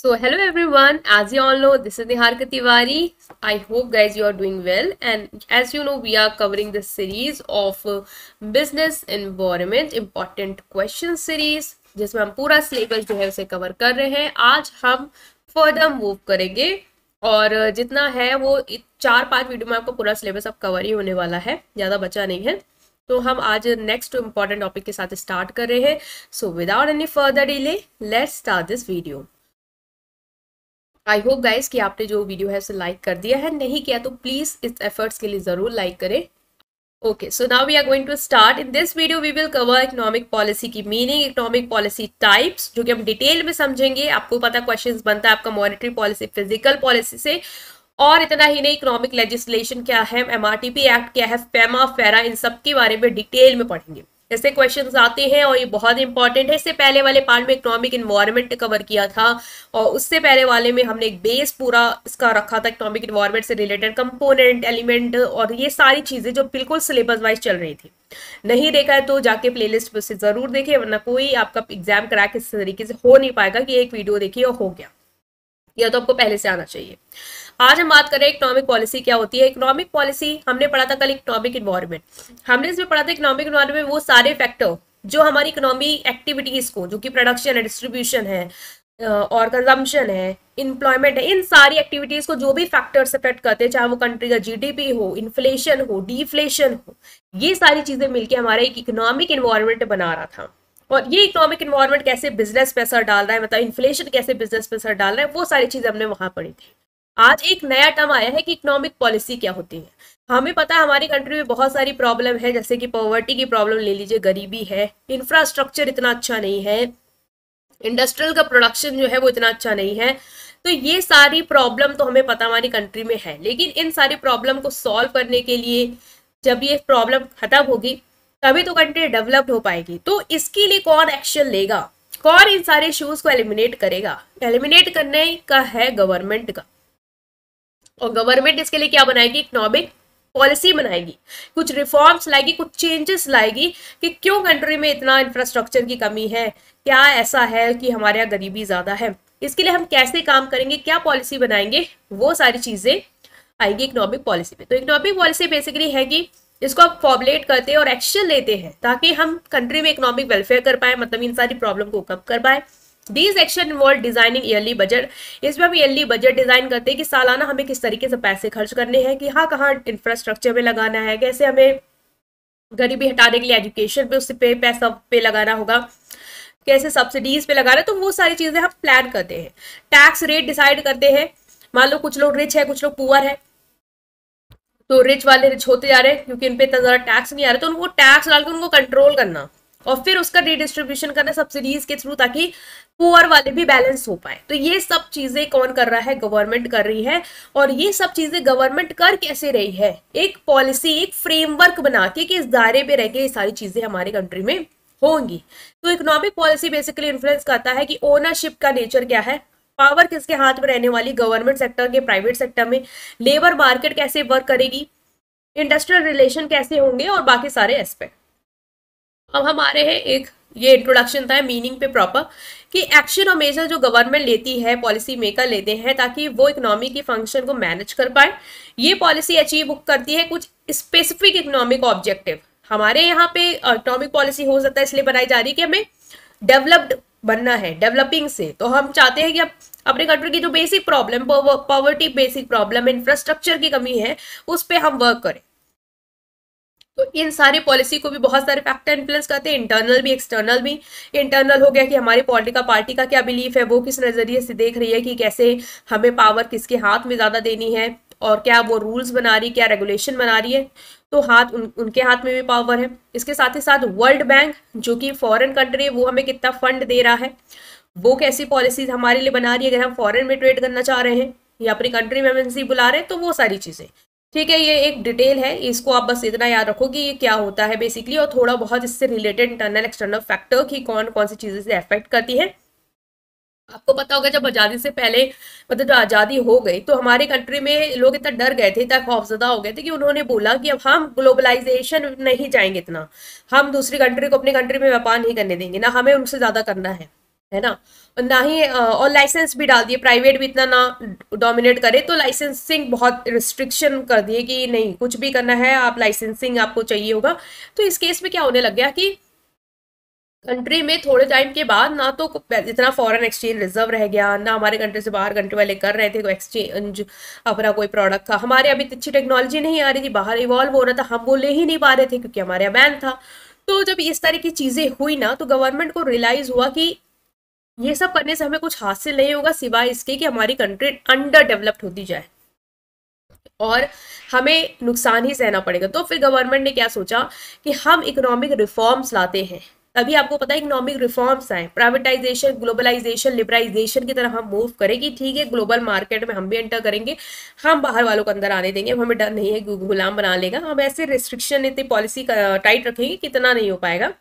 So hello everyone as you all know this is Niharak Tiwari I hope guys you are doing well and as you know we are covering the series of business environment important question series जिसमें हम पूरा syllabus जो है उसे cover कर रहे हैं आज हम फर्दर मूव करेंगे और uh, जितना है वो चार पांच वीडियो में आपको पूरा सिलेबस अब कवर ही होने वाला है ज़्यादा बचा नहीं है तो हम आज नेक्स्ट इंपॉर्टेंट टॉपिक के साथ स्टार्ट कर रहे हैं so without any further delay let's start this video I hope guys कि आपने जो वीडियो है उसे लाइक कर दिया है नहीं किया तो प्लीज़ इस एफर्ट्स के लिए ज़रूर लाइक करें okay so now we are going to start in this video we will cover economic policy की मीनिंग इकोनॉमिक पॉलिसी टाइप्स जो कि हम डिटेल में समझेंगे आपको पता क्वेश्चन बनता है आपका मॉनिटरी पॉलिसी फिजिकल पॉलिसी से और इतना ही नहीं इकोनॉमिक लेजिस्लेशन क्या है एम एक्ट क्या है फेमा फेरा e इन सब के बारे में डिटेल में पढ़ेंगे ऐसे क्वेश्चन आते हैं और ये बहुत इंपॉर्टेंट है इससे पहले वाले पार्ट में इकोनॉमिक इन्वायरमेंट कवर किया था और उससे पहले वाले में हमने एक बेस पूरा इसका रखा था इकोनॉमिक इन्वायरमेंट से रिलेटेड कंपोनेंट एलिमेंट और ये सारी चीज़ें जो बिल्कुल सिलेबस वाइज चल रही थी नहीं देखा है तो जाके प्ले लिस्ट ज़रूर देखे वरना कोई आपका एग्जाम क्रैक इस तरीके से हो नहीं पाएगा कि एक वीडियो देखिए और हो गया या तो आपको पहले से आना चाहिए आज हम बात करें इकोनॉमिक पॉलिसी क्या होती है इकोनॉमिक पॉलिसी हमने पढ़ा था कल इकोनॉमिक इन्वायरमेंट हमने इसमें पढ़ा था इकोनॉमिक इन्वायरमेंट वो सारे फैक्टर जो हमारी इकोनॉमी एक्टिविटीज़ को जो कि प्रोडक्शन है डिस्ट्रीब्यूशन है और कंजम्पशन है इम्प्लॉयमेंट है इन सारी एक्टिविटीज़ को जो भी फैक्टर्स इफेक्ट करते हैं चाहे वो कंट्री का जीडीपी हो इन्फ्लेशन हो डिफ्लेशन हो ये सारी चीज़ें मिलकर हमारा एक इकोनॉमिक इन्वायरमेंट बना रहा था और ये इकोनॉमिक इन्वायरमेंट कैसे बिजनेस पे असर डाल रहा है मतलब इन्फ्लेशन कैसे बिजनेस पे असर डाल रहा है वो सारी चीज़ हमने वहाँ पढ़ी थी आज एक नया टर्म आया है कि इकोनॉमिक पॉलिसी क्या होती है हमें पता है हमारी कंट्री में बहुत सारी प्रॉब्लम है जैसे कि पॉवर्टी की प्रॉब्लम ले लीजिए गरीबी है इंफ्रास्ट्रक्चर इतना अच्छा नहीं है इंडस्ट्रियल का प्रोडक्शन जो है वो इतना अच्छा नहीं है तो ये सारी प्रॉब्लम तो हमें पता हमारी कंट्री में है लेकिन इन सारी प्रॉब्लम को सॉल्व करने के लिए जब ये प्रॉब्लम खत्म होगी तभी तो कंट्री डेवलप्ड हो पाएगी तो इसके लिए कौन एक्शन लेगा कौन इन सारे इश्यूज को एलिमिनेट करेगा एलिमिनेट करने का है गवर्नमेंट का और गवर्नमेंट इसके लिए क्या बनाएगी इकोनॉमिक पॉलिसी बनाएगी कुछ रिफॉर्म्स लाएगी कुछ चेंजेस लाएगी कि क्यों कंट्री में इतना इंफ्रास्ट्रक्चर की कमी है क्या ऐसा है कि हमारे यहाँ गरीबी ज़्यादा है इसके लिए हम कैसे काम करेंगे क्या पॉलिसी बनाएंगे वो सारी चीज़ें आएगी इकोनॉमिक पॉलिसी में तो इकोनॉमिक पॉलिसी बेसिकली है कि इसको आप फॉर्मुलेट करते हैं और एक्शन लेते हैं ताकि हम कंट्री में इकोनॉमिक वेलफेयर कर पाए मतलब इन सारी प्रॉब्लम को कम कर पाए these action involve designing yearly budget इसमें हम ईयरली बजट डिजाइन करते हैं कि सालाना हमें किस तरीके से पैसे खर्च करने हैं कि हाँ कहाँ इंफ्रास्ट्रक्चर में लगाना है कैसे हमें गरीबी हटाने के लिए एजुकेशन पे उस पे पैसा पे लगाना होगा कैसे सब्सिडीज पे लगाना तो वो सारी चीज़ें हम प्लान करते हैं टैक्स रेट डिसाइड करते हैं मान लो कुछ लोग रिच है कुछ लोग पुअर है तो रिच वाले रिच होते जा रहे हैं क्योंकि इन पर इतना ज़्यादा टैक्स नहीं आ रहा तो उनको टैक्स डाल के उनको कंट्रोल करना और फिर उसका रिडिस्ट्रीब्यूशन करना सब्सिडीज के थ्रू ताकि पुअर वाले भी बैलेंस हो पाए तो ये सब चीज़ें कौन कर रहा है गवर्नमेंट कर रही है और ये सब चीज़ें गवर्नमेंट कर कैसे रही है एक पॉलिसी एक फ्रेमवर्क बना के कि इस दायरे पे रह के ये सारी चीज़ें हमारे कंट्री में होंगी तो इकोनॉमिक पॉलिसी बेसिकली इन्फ्लुएंस करता है कि ओनरशिप का नेचर क्या है पावर किसके हाथ में रहने वाली गवर्नमेंट सेक्टर के प्राइवेट सेक्टर में लेबर मार्केट कैसे वर्क करेगी इंडस्ट्रियल रिलेशन कैसे होंगे और बाकी सारे एस्पेक्ट अब हम आ रहे हैं एक ये इंट्रोडक्शन था मीनिंग पे प्रॉपर कि एक्शन और मेजर जो गवर्नमेंट लेती है पॉलिसी मेकर लेते हैं ताकि वो इकोनॉमी की फंक्शन को मैनेज कर पाए ये पॉलिसी अचीव करती है कुछ स्पेसिफिक इकोनॉमिक ऑब्जेक्टिव हमारे यहाँ पे इकोनॉमिक पॉलिसी हो सकता है इसलिए बनाई जा रही है कि हमें डेवलप्ड बनना है डेवलपिंग से तो हम चाहते हैं कि अब अपने कंट्री की जो basic problem poverty basic problem infrastructure की कमी है उस पर हम वर्क करें तो इन सारे पॉलिसी को भी बहुत सारे फैक्टर इन्फ्लुएंस करते हैं इंटरनल भी एक्सटर्नल भी इंटरनल हो गया कि हमारी पॉलिटिकल पार्टी का क्या बिलीफ है वो किस नज़रिए से देख रही है कि कैसे हमें पावर किसके हाथ में ज़्यादा देनी है और क्या वो रूल्स बना रही है क्या रेगुलेशन बना रही है तो हाथ उन, उनके हाथ में भी पावर है इसके साथ ही साथ वर्ल्ड बैंक जो कि फॉरेन कंट्री है वो हमें कितना फंड दे रहा है वो कैसी पॉलिसीज हमारे लिए बना रही है अगर हम फॉरेन में ट्रेड करना चाह रहे हैं या अपनी कंट्री में एमएनसी बुला रहे हैं तो वो सारी चीज़ें ठीक है ये एक डिटेल है इसको आप बस इतना याद रखो कि ये क्या होता है बेसिकली और थोड़ा बहुत इससे रिलेटेड इंटरनल एक्सटर्नल फैक्टर की कौन कौन सी चीज़ें से अफेक्ट करती है आपको पता होगा जब आज़ादी से पहले मतलब जो आज़ादी हो गई तो हमारे कंट्री में लोग इतना डर गए थे इतना खौफजदा हो गए थे कि उन्होंने बोला कि अब हम ग्लोबलाइजेशन नहीं जाएंगे इतना हम दूसरी कंट्री को अपनी कंट्री में व्यापार नहीं करने देंगे ना हमें उनसे ज़्यादा करना है है ना और ना ही और लाइसेंस भी डाल दिए प्राइवेट भी इतना ना डोमिनेट करे तो लाइसेंसिंग बहुत रिस्ट्रिक्शन कर दिए कि नहीं कुछ भी करना है आप लाइसेंसिंग आपको चाहिए होगा तो इस केस में क्या होने लग गया कि कंट्री में थोड़े टाइम के बाद ना तो इतना फॉरेन एक्सचेंज रिजर्व रह गया ना हमारे कंट्री से बाहर कंट्री वाले कर रहे थे कोई एक्सचेंज अपना कोई प्रोडक्ट का हमारे अभी तो अच्छी टेक्नोलॉजी नहीं आ रही थी बाहर इवॉल्व हो रहा था हम वो ले ही नहीं पा रहे थे क्योंकि हमारे यहाँ बैन था तो जब इस तरह की चीज़ें हुई ना तो गवर्नमेंट को रियलाइज़ हुआ कि ये सब करने से हमें कुछ हासिल नहीं होगा सिवाय इसके कि हमारी कंट्री अंडर डेवलप्ड होती जाए और हमें नुकसान ही सहना पड़ेगा तो फिर गवर्नमेंट ने क्या सोचा कि हम इकोनॉमिक रिफॉर्म्स लाते हैं तभी आपको पता है इकोनॉमिक रिफॉर्म्स आए प्राइवेटाइजेशन ग्लोबलाइजेशन लिबराइजेशन की तरह हम मूव करेंगे ठीक है ग्लोबल मार्केट में हम भी एंटर करेंगे हम बाहर वालों को अंदर आने देंगे हमें डर नहीं है गुलाम बना लेगा हम ऐसे रिस्ट्रिक्शन इतनी पॉलिसी टाइट रखेंगे कितना नहीं हो पाएगा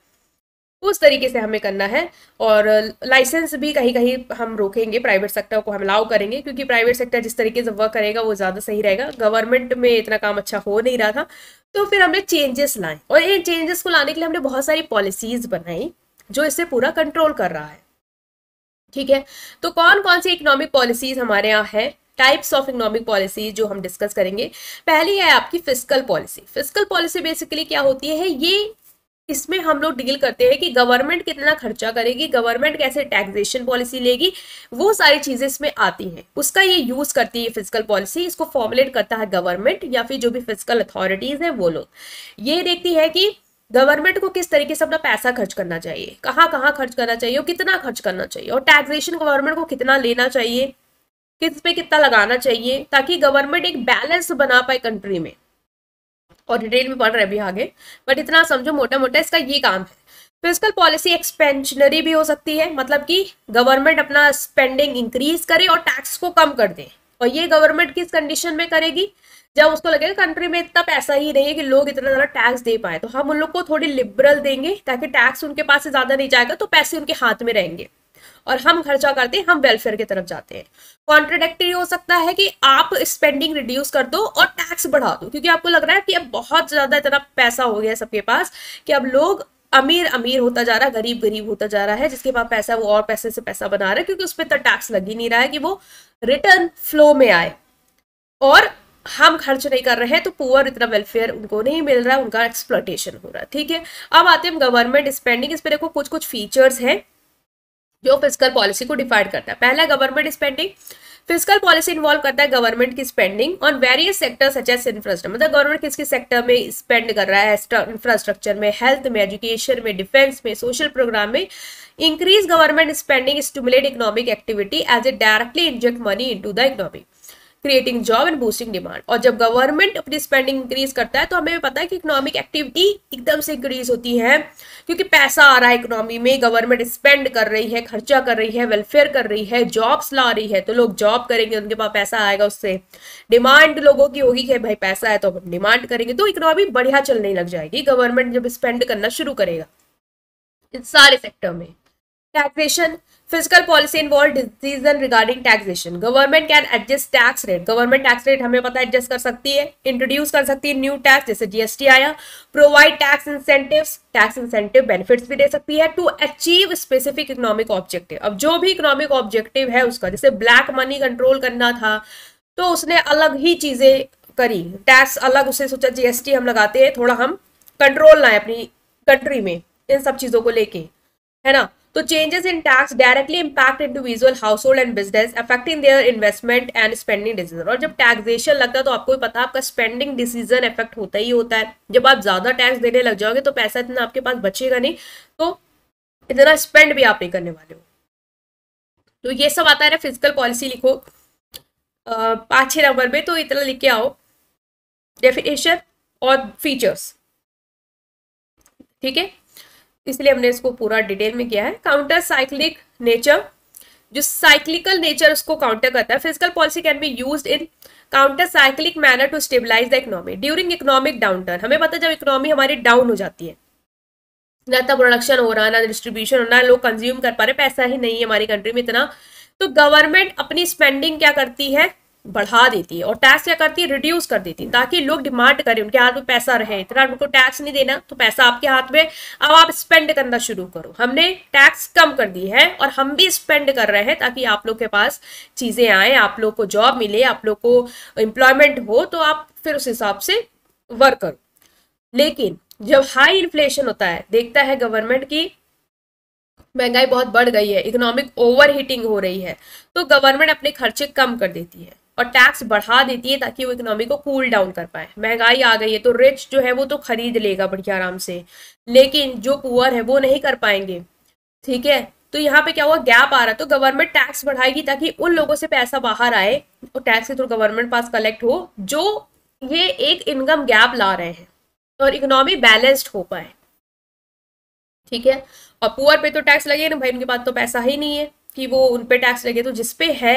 तो उस तरीके से हमें करना है और लाइसेंस भी कहीं कहीं हम रोकेंगे प्राइवेट सेक्टर को हम अलाउ करेंगे क्योंकि प्राइवेट सेक्टर जिस तरीके से वर्क करेगा वो ज़्यादा सही रहेगा गवर्नमेंट में इतना काम अच्छा हो नहीं रहा था तो फिर हमने चेंजेस लाए और इन चेंजेस को लाने के लिए हमने बहुत सारी पॉलिसीज बनाई जो इसे पूरा कंट्रोल कर रहा है ठीक है तो कौन कौन सी इकोनॉमिक पॉलिसीज हमारे यहाँ है टाइप्स ऑफ इकोनॉमिक पॉलिसी जो हम डिस्कस करेंगे पहली है आपकी physical policy physical policy basically क्या होती है ये इसमें हम लोग डील करते हैं कि गवर्नमेंट कितना खर्चा करेगी गवर्नमेंट कैसे टैक्सेशन पॉलिसी लेगी वो सारी चीज़ें इसमें आती हैं उसका ये यूज़ करती है फिजिकल पॉलिसी इसको फॉर्मुलेट करता है गवर्नमेंट या फिर जो भी फिजिकल अथॉरिटीज़ हैं वो लोग ये देखती है कि गवर्नमेंट को किस तरीके से अपना पैसा खर्च करना चाहिए कहाँ कहाँ खर्च करना चाहिए और कितना खर्च करना चाहिए और टैक्सेशन गवर्नमेंट को कितना लेना चाहिए किस पे कितना लगाना चाहिए ताकि गवर्नमेंट एक बैलेंस बना पाए कंट्री में और डिटेल में पढ़ रहे अभी आगे बट इतना समझो मोटा मोटा इसका ये काम है फिजिकल पॉलिसी एक्सपेंशनरी भी हो सकती है मतलब कि गवर्नमेंट अपना स्पेंडिंग इंक्रीज करे और टैक्स को कम कर दे और ये गवर्नमेंट किस कंडीशन में करेगी जब उसको लगेगा कंट्री में इतना पैसा ही नहीं है कि लोग इतना ज़्यादा टैक्स दे पाए तो हम उन लोग को थोड़ी लिबरल देंगे ताकि टैक्स उनके पास से ज़्यादा नहीं जाएगा तो पैसे उनके हाथ में रहेंगे और हम खर्चा करते हैं हम वेलफेयर की तरफ जाते हैं कॉन्ट्रोडक्टरी हो सकता है कि आप स्पेंडिंग रिड्यूस कर दो और टैक्स बढ़ा दो क्योंकि आपको लग रहा है कि अब बहुत ज़्यादा इतना पैसा हो गया सबके पास कि अब लोग अमीर अमीर होता जा रहा है गरीब गरीब होता जा रहा है जिसके पास पैसा वो और पैसे से पैसा बना रहा है क्योंकि उस पर इतना टैक्स लग ही नहीं रहा है कि वो रिटर्न फ्लो में आए और हम खर्च नहीं कर रहे हैं तो पुअर इतना वेलफेयर उनको नहीं मिल रहा है उनका एक्सप्लोटेशन हो रहा है ठीक है अब आते हैं गवर्नमेंट स्पेंडिंग इस पर देखो कुछ कुछ फीचर्स हैं जो फिजिकल पॉलिसी को डिफाइन करता है पहला government spending physical policy involve करता है गवर्नमेंट की spending on various sector such as infrastructure मतलब गवर्नमेंट किस किस सेक्टर में स्पेंड कर रहा है इंफ्रास्ट्रक्चर में हेल्थ में एजुकेशन में डिफेंस में सोशल प्रोग्राम में increase government spending stimulate economic activity as a directly inject money into the economy creating job and boosting demand और जब गवर्नमेंट अपनी स्पेंडिंग इंक्रीज करता है तो हमें पता है कि इकोनॉमिक एक्टिविटी एकदम से इंक्रीज होती है क्योंकि पैसा आ रहा है इकोनॉमी में गवर्नमेंट स्पेंड कर रही है खर्चा कर रही है वेलफेयर कर रही है जॉब्स ला रही है तो लोग जॉब करेंगे उनके पास पैसा आएगा उससे डिमांड लोगों की होगी कि भाई पैसा है तो हम डिमांड करेंगे तो इकोनॉमी बढ़िया चलने लग जाएगी गवर्नमेंट जब स्पेंड करना शुरू करेगा इन सारे सेक्टर में taxation physical policy involve decision regarding taxation government can adjust tax rate government tax rate हमें पता एडजस्ट कर सकती है इंट्रोड्यूस कर सकती है न्यू टैक्स जैसे जीएसटी आया provide tax incentive tax incentive benefits भी दे सकती है to achieve specific economic objective अब जो भी इकोनॉमिक ऑब्जेक्टिव है उसका जैसे ब्लैक मनी कंट्रोल करना था तो उसने अलग ही चीजें करी टैक्स अलग उसे सोचा जीएसटी हम लगाते हैं थोड़ा हम कंट्रोल लाए अपनी कंट्री में इन सब चीजों को लेके है ना तो changes in tax directly impact individual household and business affecting their investment and spending decision और जब टैक्सेशन लगता है तो आपको भी पता है आपका स्पेंडिंग डिसीजन इफेक्ट होता ही होता है जब आप ज्यादा टैक्स देने लग जाओगे तो पैसा इतना आपके पास बचेगा नहीं तो इतना स्पेंड भी आप ही करने वाले हो तो ये सब आता है ना फिजिकल पॉलिसी लिखो पाँच छः नंबर में तो इतना लिख के आओ डेफिनेशन और फीचर्स ठीक है इसलिए हमने इसको पूरा डिटेल में किया है काउंटर साइक्लिक नेचर जो साइक्लिकल नेचर उसको काउंटर करता है physical policy can be use in counter cyclic manner to stabilise the economy during economic downturn हमें पता है जब इकोनॉमी हमारी डाउन हो जाती है ना तो प्रोडक्शन हो रहा है ना डिस्ट्रीब्यूशन हो रहा लोग कंज्यूम कर पा रहे पैसा ही नहीं है हमारी कंट्री में इतना तो गवर्नमेंट अपनी स्पेंडिंग क्या करती है बढ़ा देती है और टैक्स क्या करती है रिड्यूस कर देती है ताकि लोग डिमांड करें उनके हाथ में पैसा रहे इतना उनको टैक्स नहीं देना तो पैसा आपके हाथ में अब आप स्पेंड करना शुरू करो हमने टैक्स कम कर दी है और हम भी स्पेंड कर रहे हैं ताकि आप लोग के पास चीज़ें आए आप लोग को जॉब मिले आप लोग को एम्प्लॉयमेंट हो तो आप फिर उस हिसाब से वर्क करो लेकिन जब हाई इन्फ्लेशन होता है देखता है गवर्नमेंट की महंगाई बहुत बढ़ गई है इकोनॉमिक ओवर हीटिंग हो रही है तो गवर्नमेंट अपने खर्चे कम कर देती है और टैक्स बढ़ा देती है ताकि वो इकोनॉमी को कूल डाउन कर पाए महंगाई आ गई है तो रिच जो है वो तो खरीद लेगा बढ़िया आराम से लेकिन जो पुअर है वो नहीं कर पाएंगे ठीक है तो यहाँ पे क्या हुआ गैप आ रहा तो गवर्नमेंट टैक्स बढ़ाएगी ताकि उन लोगों से पैसा बाहर आए और टैक्स के थ्रू गवर्नमेंट पास कलेक्ट हो जो ये एक इनकम गैप ला रहे हैं और इकोनॉमी बैलेंस्ड हो पाए ठीक है और पुअर पे तो टैक्स लगे ना भाई उनके पास तो पैसा ही नहीं है कि वो उन पे टैक्स लगे तो जिसपे है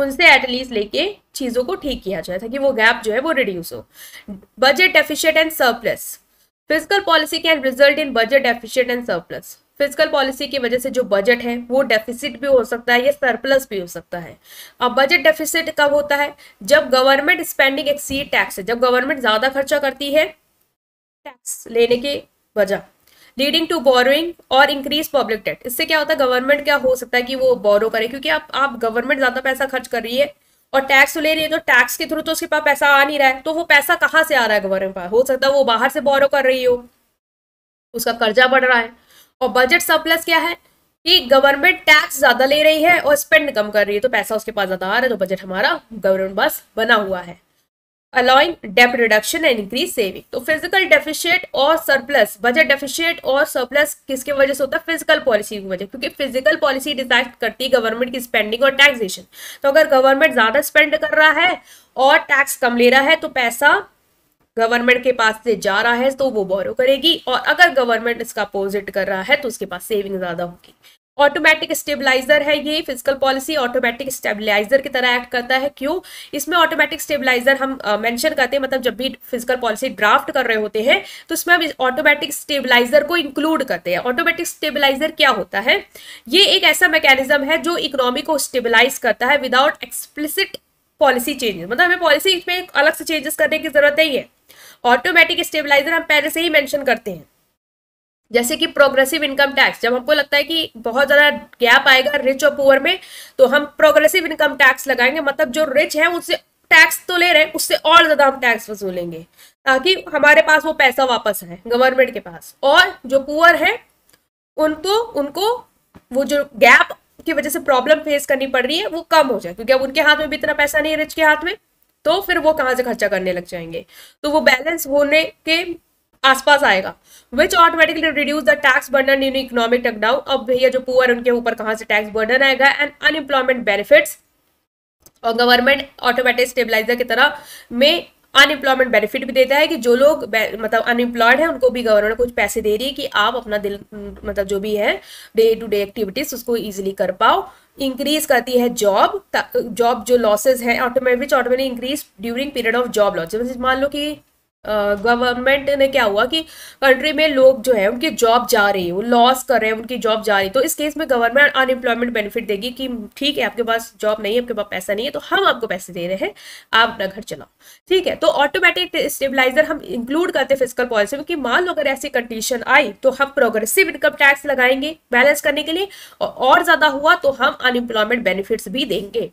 उनसे एटलीस्ट लेके चीज़ों को ठीक किया जाए ताकि वो गैप जो है वो रिड्यूस हो budget deficit and surplus physical policy can result in budget deficit and surplus physical policy की वजह से जो बजट है वो डेफिसिट भी हो सकता है या सरप्लस भी हो सकता है अब बजट डेफिसिट कब होता है जब गवर्नमेंट स्पेंडिंग एक्सीड टैक्स जब गवर्नमेंट ज़्यादा खर्चा करती है टैक्स लेने के वजह लीडिंग टू बोरोइंग और इंक्रीज पब्लिक डेट इससे क्या होता है गवर्नमेंट क्या हो सकता है कि वो बोरो करे क्योंकि आप आप गवर्नमेंट ज्यादा पैसा खर्च कर रही है और टैक्स तो ले रही है तो टैक्स के थ्रू तो उसके पास पैसा आ नहीं रहा है तो वो पैसा कहाँ से आ रहा है गवर्नमेंट पास हो सकता है वो बाहर से बोरो कर रही हो उसका कर्जा बढ़ रहा है और बजट सरप्लस क्या है कि गवर्नमेंट टैक्स ज्यादा ले रही है और स्पेंड कम कर रही है तो पैसा उसके पास ज्यादा आ रहा है तो बजट हमारा गवर्नमेंट पास बना हुआ है allowing debt reduction and increase saving तो फिजिकल डेफिशिएट और सरप्लस बजट डेफिशिएट और सरप्लस किसके वजह से होता है फिजिकल पॉलिसी की वजह क्योंकि फिजिकल पॉलिसी डिसाइड करती है गवर्नमेंट की स्पेंडिंग और टैक्सेशन तो अगर गवर्नमेंट ज्यादा स्पेंड कर रहा है और टैक्स कम ले रहा है तो पैसा गवर्नमेंट के पास से जा रहा है तो वो बोरो करेगी और अगर गवर्नमेंट इसका अपोजिट कर रहा है तो उसके पास सेविंग ज्यादा होगी ऑटोमेटिक स्टेबलाइजर है ये फिजिकल पॉलिसी ऑटोमेटिक स्टेबलाइजर की तरह एक्ट करता है क्यों इसमें ऑटोमेटिक स्टेबलाइजर हम मेंशन करते हैं मतलब जब भी फिजिकल पॉलिसी ड्राफ्ट कर रहे होते हैं तो इसमें हम ऑटोमेटिक स्टेबलाइजर को इंक्लूड करते हैं ऑटोमेटिक स्टेबलाइजर क्या होता है ये एक ऐसा मैकेनिज्म है जो इकोनॉमी को स्टेबलाइज करता है विदाउट एक्सप्लिसिट पॉलिसी चेंजेस मतलब हमें पॉलिसी में अलग से चेंजेस करने की जरूरत नहीं है ऑटोमेटिक स्टेबलाइजर हम पहले से ही मैंशन करते हैं जैसे कि प्रोग्रेसिव इनकम टैक्स जब हमको लगता है कि बहुत ज़्यादा गैप आएगा रिच और पुअर में तो हम प्रोग्रेसिव इनकम टैक्स लगाएंगे मतलब जो रिच है उससे टैक्स तो ले रहे हैं उससे और ज़्यादा हम टैक्स वसूलेंगे ताकि हमारे पास वो पैसा वापस आए गवर्नमेंट के पास और जो पुअर है उनको उनको वो जो गैप की वजह से प्रॉब्लम फेस करनी पड़ रही है वो कम हो जाए क्योंकि अब उनके हाथ में भी इतना पैसा नहीं है रिच के हाथ में तो फिर वो कहाँ से खर्चा करने लग जाएंगे तो वो बैलेंस होने के आसपास आएगा which automatically reduce the tax burden in economic टकडाउन अब भैया जो पुअर उनके ऊपर कहां से टैक्स बर्डन आएगा एंड अनएम्प्लॉयमेंट बेनिफिट्स और गवर्नमेंट ऑटोमेटिक स्टेबलाइजर की तरह में अनएम्प्लॉयमेंट बेनिफिट भी देता है कि जो लोग मतलब अनएम्प्लॉयड है उनको भी गवर्नमेंट कुछ पैसे दे रही है कि आप अपना दिल मतलब जो भी है डे टू डे एक्टिविटीज उसको ईजिली कर पाओ इंक्रीज करती है जॉब जॉब जो लॉसेज है automatic automatic increase during period of job loss मान लो कि गवर्नमेंट ने क्या हुआ कि कंट्री में लोग जो है उनकी जॉब जा रही है वो लॉस कर रहे हैं उनकी जॉब जा रही है तो इस केस में गवर्नमेंट अनएम्प्लॉयमेंट बेनिफिट देगी कि ठीक है आपके पास जॉब नहीं है आपके पास पैसा नहीं है तो हम आपको पैसे दे रहे हैं आप अपना घर चलाओ ठीक है तो ऑटोमेटिक स्टेबिलाईजर हम इंक्लूड करते हैं फिजिकल पॉलिसी में कि मान लो अगर ऐसी कंडीशन आई तो हम प्रोग्रेसिव इनकम टैक्स लगाएंगे बैलेंस करने के लिए और ज़्यादा हुआ तो हम अनएम्प्लॉयमेंट बेनिफिट्स भी देंगे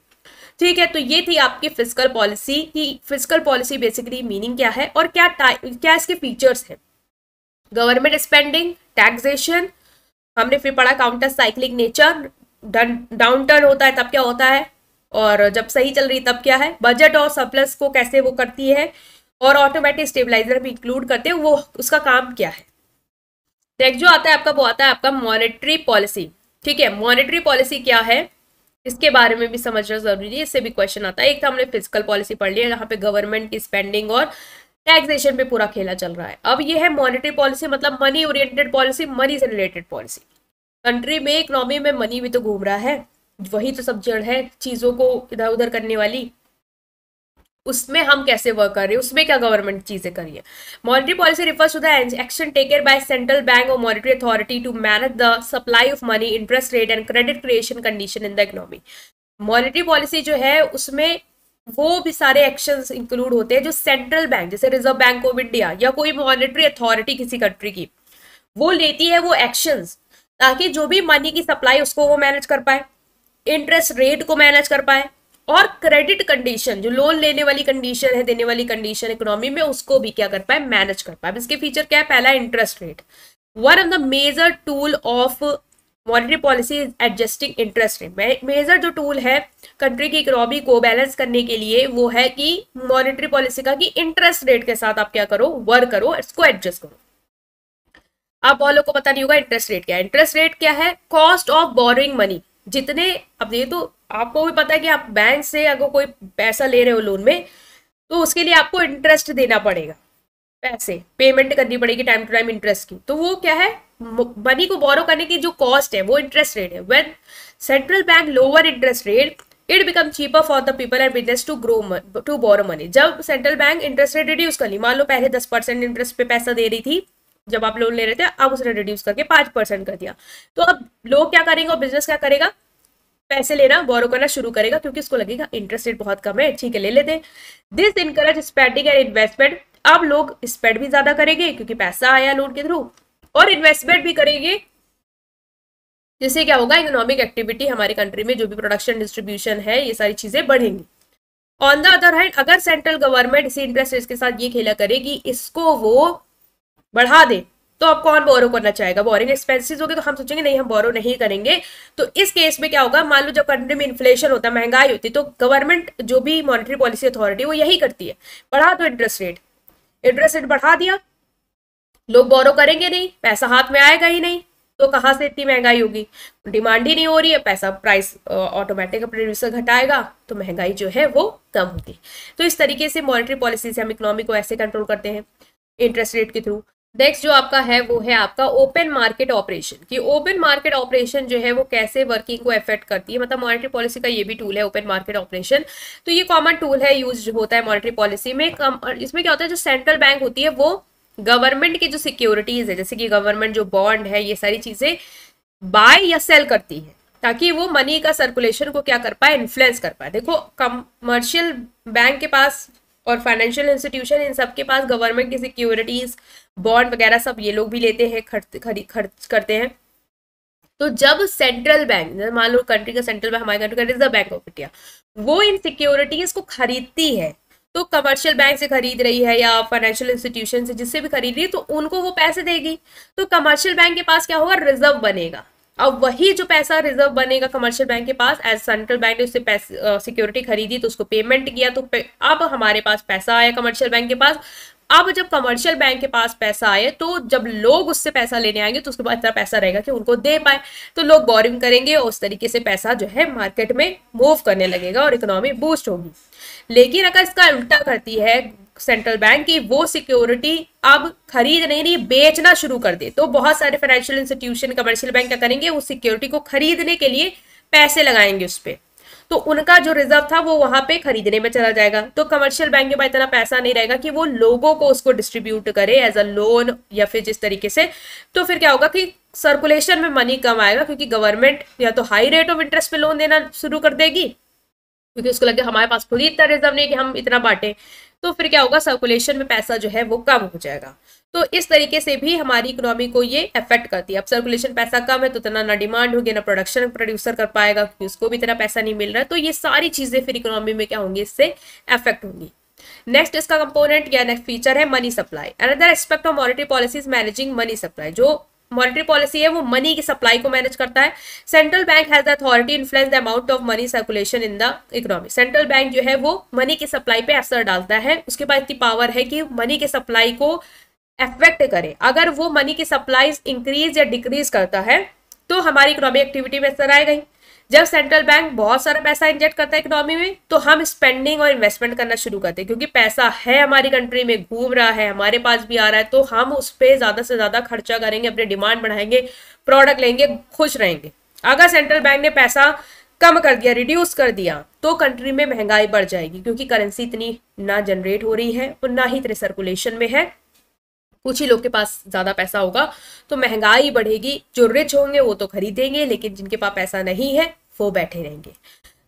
ठीक है तो ये थी आपकी फिजिकल पॉलिसी की फिजिकल पॉलिसी बेसिकली मीनिंग क्या है और क्या क्या इसके फीचर्स हैं गवर्नमेंट स्पेंडिंग टैक्सेशन हमने फिर पढ़ा counter cyclic nature downturn होता है तब क्या होता है और जब सही चल रही तब क्या है बजट और सरप्लस को कैसे वो करती है और ऑटोमेटिक स्टेबलाइजर भी इंक्लूड करते हैं वो उसका काम क्या है नेक्स्ट जो आता है आपका वो आता है आपका मॉनेटरी पॉलिसी ठीक है मॉनेटरी पॉलिसी क्या है इसके बारे में भी समझना जरूरी है इससे भी क्वेश्चन आता है एक तो हमने फिजिकल पॉलिसी पढ़ लिया जहाँ पे गवर्नमेंट की स्पेंडिंग और टैक्सेशन पे पूरा खेला चल रहा है अब ये है मॉनेटरी पॉलिसी मतलब मनी ओरिएंटेड पॉलिसी मनी से रिलेटेड पॉलिसी कंट्री में इकोनॉमी में मनी भी तो घूम रहा है वही तो सब जड़ है चीज़ों को इधर उधर करने वाली उसमें हम कैसे वर्क कर रहे हैं उसमें क्या गवर्नमेंट चीज़ें कर रही है monetary policy refers to the action taken by central bank और monetary authority to manage the supply of money interest rate and credit creation condition in the economy monetary policy जो है उसमें वो भी सारे एक्शन इंक्लूड होते हैं जो सेंट्रल बैंक जैसे रिजर्व बैंक ऑफ इंडिया या कोई मॉनिटरी अथॉरिटी किसी कंट्री की वो लेती है वो एक्शंस ताकि जो भी मनी की सप्लाई उसको वो मैनेज कर पाए इंटरेस्ट रेट को मैनेज कर पाए और क्रेडिट कंडीशन जो लोन लेने वाली कंडीशन है देने वाली कंडीशन इकोनॉमी में उसको भी क्या कर पाए मैनेज कर पाए इसके फीचर क्या है पहला interest rate one of the major tool of monetary policy is adjusting interest rate major जो टूल है कंट्री की इकोनॉमी को बैलेंस करने के लिए वो है कि मॉनिटरी पॉलिसी का कि इंटरेस्ट रेट के साथ आप क्या करो वर्क करो इसको एडजस्ट करो आप बहुत लोग को पता नहीं होगा इंटरेस्ट रेट क्या है इंटरेस्ट रेट क्या है कॉस्ट ऑफ बोरिंग मनी जितने अब ये तो आपको भी पता है कि आप बैंक से अगर कोई पैसा ले रहे हो लोन में तो उसके लिए आपको इंटरेस्ट देना पड़ेगा पैसे पेमेंट करनी पड़ेगी टाइम टू टाइम इंटरेस्ट की तो वो क्या है मनी हम्म। को बोरो करने की जो कॉस्ट है वो इंटरेस्ट रेट है when central bank lower interest rate it become cheaper for the people and business to grow to borrow money जब central bank interest rate reduce कर ली मान लो पहले दस परसेंट इंटरेस्ट पे पैसा दे रही थी जब आप लोन ले रहे थे अब उसने रिड्यूस करके पांच परसेंट कर दिया तो अब लोग क्या करेंगे और बिजनेस क्या करेगा पैसे लेना बोरो करना शुरू करेगा क्योंकि उसको लगेगा इंटरेस्ट रेट बहुत कम है ठीक है ले लेते this encourage spending and investment अब लोग स्पेंड भी ज्यादा करेंगे क्योंकि पैसा आया लोन के थ्रू और इन्वेस्टमेंट भी करेंगे जिससे क्या होगा इकोनॉमिक एक्टिविटी हमारे कंट्री में जो भी प्रोडक्शन डिस्ट्रीब्यूशन है ये सारी चीजें बढ़ेंगी ऑन द अदर हैंड अगर सेंट्रल गवर्नमेंट इसी इंटरेस्ट रेट के साथ ये खेला करेगी इसको वो बढ़ा दे तो आप कौन बोरो करना चाहेगा बोरिंग एक्सपेंसिस होगी तो हम सोचेंगे नहीं हम बोरो नहीं करेंगे तो इस केस में क्या होगा मान लो जब कंट्री में इन्फ्लेशन होता है महंगाई होती तो गवर्नमेंट जो भी मॉनिटरी पॉलिसी अथॉरिटी वो यही करती है बढ़ा दो इंटरेस्ट रेट इंटरेस्ट रेट बढ़ा दिया लोग बोरो करेंगे नहीं पैसा हाथ में आएगा ही नहीं तो कहाँ से इतनी महंगाई होगी डिमांड ही नहीं हो रही है पैसा प्राइस ऑटोमेटिक प्रोड्यूसर घटाएगा तो महंगाई जो है वो कम होगी तो इस तरीके से मॉनिटरी पॉलिसी से हम इकोनॉमी को ऐसे कंट्रोल करते हैं इंटरेस्ट रेट के थ्रू नेक्स्ट जो आपका है वो है आपका ओपन मार्केट ऑपरेशन कि ओपन मार्केट ऑपरेशन जो है वो कैसे वर्किंग को इफेक्ट करती है मतलब मॉनेटरी पॉलिसी का ये भी टूल है ओपन मार्केट ऑपरेशन तो ये कॉमन टूल है यूज होता है मॉनेटरी पॉलिसी में इसमें क्या होता है जो सेंट्रल बैंक होती है वो गवर्नमेंट की जो सिक्योरिटीज है जैसे कि गवर्नमेंट जो बॉन्ड है ये सारी चीजें बाय या सेल करती है ताकि वो मनी का सर्कुलेशन को क्या कर पाए इन्फ्लुएंस कर पाए देखो कमर्शियल बैंक के पास और फाइनेंशियल इंस्टीट्यूशन इन सबके पास गवर्नमेंट की सिक्योरिटीज़ बॉन्ड वगैरह सब ये लोग भी लेते हैं खर्च खर्च करते हैं तो जब सेंट्रल बैंक मान लो कंट्री का सेंट्रल बैंक हमारे कंट्री का रिजर्व बैंक ऑफ इंडिया वो इन सिक्योरिटीज को खरीदती है तो कमर्शियल बैंक से खरीद रही है या फाइनेंशियल इंस्टीट्यूशन से जिससे भी खरीद रही है तो उनको वो पैसे देगी तो कमर्शियल बैंक के पास क्या होगा रिजर्व बनेगा अब वही जो पैसा रिजर्व बनेगा कमर्शियल बैंक के पास एज सेंट्रल बैंक ने उससे सिक्योरिटी खरीदी तो उसको पेमेंट किया तो पे, अब हमारे पास पैसा आया कमर्शियल बैंक के पास अब जब कमर्शियल बैंक के पास पैसा आए तो जब लोग उससे पैसा लेने आएंगे तो उसके पास इतना पैसा रहेगा कि उनको दे पाए तो लोग बोरिंग करेंगे और उस तरीके से पैसा जो है मार्केट में मूव करने लगेगा और इकोनॉमी बूस्ट होगी लेकिन अगर इसका उल्टा करती है सेंट्रल बैंक की वो सिक्योरिटी अब खरीद नहीं रही बेचना शुरू कर दे तो बहुत सारे फाइनेंशियल इंस्टीट्यूशन कमर्शियल बैंक क्या करेंगे उस सिक्योरिटी को खरीदने के लिए पैसे लगाएंगे उस पर तो उनका जो रिजर्व था वो वहां पे खरीदने में चला जाएगा तो कमर्शियल बैंक के पास इतना पैसा नहीं रहेगा कि वो लोगों को उसको डिस्ट्रीब्यूट करे एज अ लोन या फिर जिस तरीके से तो फिर क्या होगा कि सर्कुलेशन में मनी कम आएगा क्योंकि गवर्नमेंट या तो हाई रेट ऑफ इंटरेस्ट पे लोन देना शुरू कर देगी क्योंकि उसको लगे हमारे पास खुद ही इतना रिजर्व नहीं कि हम इतना बांटें तो फिर क्या होगा सर्कुलेशन में पैसा जो है वो कम हो जाएगा तो इस तरीके से भी हमारी इकोनॉमी को ये अफेक्ट करती है अब सर्कुलेशन पैसा कम है तो इतना ना डिमांड होगी ना प्रोडक्शन प्रोड्यूसर कर पाएगा क्योंकि उसको भी इतना पैसा नहीं मिल रहा है तो ये सारी चीज़ें फिर इकोनॉमी में क्या होंगी इससे अफेक्ट होंगी नेक्स्ट इसका कंपोनेंट या नेक्स्ट फीचर है money supply another aspect of monetary policy managing money supply जो मॉनिटरी पॉलिसी है वो मनी की सप्लाई को मैनेज करता है central bank has authority influence the amount of money circulation in the economy central bank जो है वो मनी की सप्लाई पे असर डालता है उसके पास इतनी पावर है कि मनी की सप्लाई को अफेक्ट करे अगर वो मनी की सप्लाई इंक्रीज या डिक्रीज करता है तो हमारी इकोनॉमिक एक्टिविटी में असर आएगा ही जब सेंट्रल बैंक बहुत सारा पैसा इंजेक्ट करता है इकोनॉमी में तो हम स्पेंडिंग और इन्वेस्टमेंट करना शुरू करते हैं क्योंकि पैसा है हमारी कंट्री में घूम रहा है हमारे पास भी आ रहा है तो हम उस पर ज़्यादा से ज़्यादा खर्चा करेंगे अपने डिमांड बढ़ाएंगे प्रोडक्ट लेंगे खुश रहेंगे अगर सेंट्रल बैंक ने पैसा कम कर दिया रिड्यूस कर दिया तो कंट्री में महंगाई बढ़ जाएगी क्योंकि करेंसी इतनी ना जनरेट हो रही है और ना ही इतने सर्कुलेशन में है कुछ ही लोग के पास ज़्यादा पैसा होगा तो महंगाई बढ़ेगी जो रिच होंगे वो तो खरीदेंगे लेकिन जिनके पास पैसा नहीं है वो बैठे रहेंगे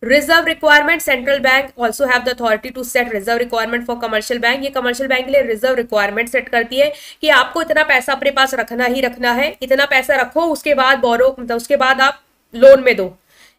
reserve requirement central bank also have the authority to set reserve requirement for commercial bank ये कमर्शियल बैंक के लिए रिजर्व रिक्वायरमेंट सेट करती है कि आपको इतना पैसा अपने पास रखना ही रखना है इतना पैसा रखो उसके बाद बोरो मतलब उसके बाद आप लोन में दो